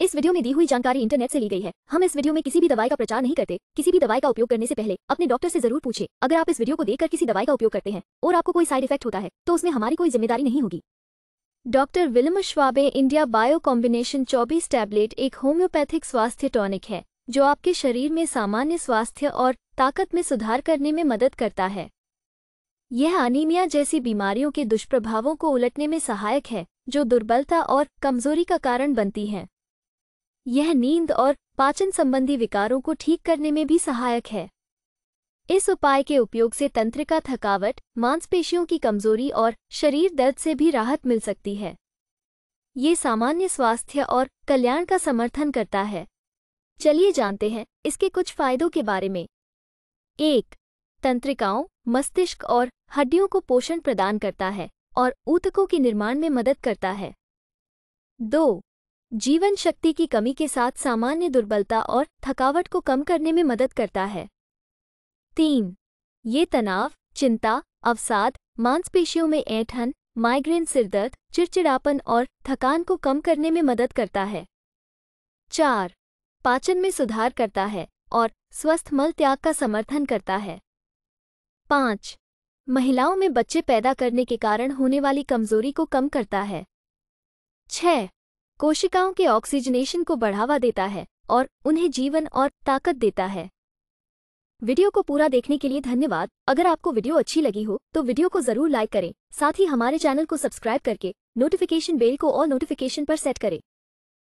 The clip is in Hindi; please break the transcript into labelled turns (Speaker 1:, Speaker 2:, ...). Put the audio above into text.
Speaker 1: इस वीडियो में दी हुई जानकारी इंटरनेट से ली गई है हम इस वीडियो में किसी भी दवाई का प्रचार नहीं करते किसी भी दवाई का उपयोग करने से पहले अपने डॉक्टर से जरूर पूछे अगर आप इस वीडियो को देखकर किसी दवाई का उपयोग करते हैं और आपको कोई साइड इफेक्ट होता है तो उसमें हमारी कोई जिम्मेदारी नहीं होगी doctor Willmar Schwabe India bio combination चौबीस टैबलेट एक होम्योपैथिक स्वास्थ्य टॉनिक है जो आपके शरीर में सामान्य स्वास्थ्य और ताकत में सुधार करने में मदद करता है यह अनीमिया जैसी बीमारियों के दुष्प्रभावों को उलटने में सहायक है जो दुर्बलता और कमजोरी का कारण बनती हैं यह नींद और पाचन संबंधी विकारों को ठीक करने में भी सहायक है इस उपाय के उपयोग से तंत्रिका थकावट मांसपेशियों की कमजोरी और शरीर दर्द से भी राहत मिल सकती है ये सामान्य स्वास्थ्य और कल्याण का समर्थन करता है चलिए जानते हैं इसके कुछ फायदों के बारे में एक तंत्रिकाओं मस्तिष्क और हड्डियों को पोषण प्रदान करता है और ऊतकों के निर्माण में मदद करता है दो जीवन शक्ति की कमी के साथ सामान्य दुर्बलता और थकावट को कम करने में मदद करता है तीन ये तनाव चिंता अवसाद मांसपेशियों में ऐठन माइग्रेन सिरदर्द चिड़चिड़ापन और थकान को कम करने में मदद करता है चार पाचन में सुधार करता है और स्वस्थ मल त्याग का समर्थन करता है पाँच महिलाओं में बच्चे पैदा करने के कारण होने वाली कमजोरी को कम करता है छह कोशिकाओं के ऑक्सीजनेशन को बढ़ावा देता है और उन्हें जीवन और ताकत देता है वीडियो को पूरा देखने के लिए धन्यवाद अगर आपको वीडियो अच्छी लगी हो तो वीडियो को जरूर लाइक करें साथ ही हमारे चैनल को सब्सक्राइब करके नोटिफिकेशन बेल को ऑल नोटिफिकेशन पर सेट करें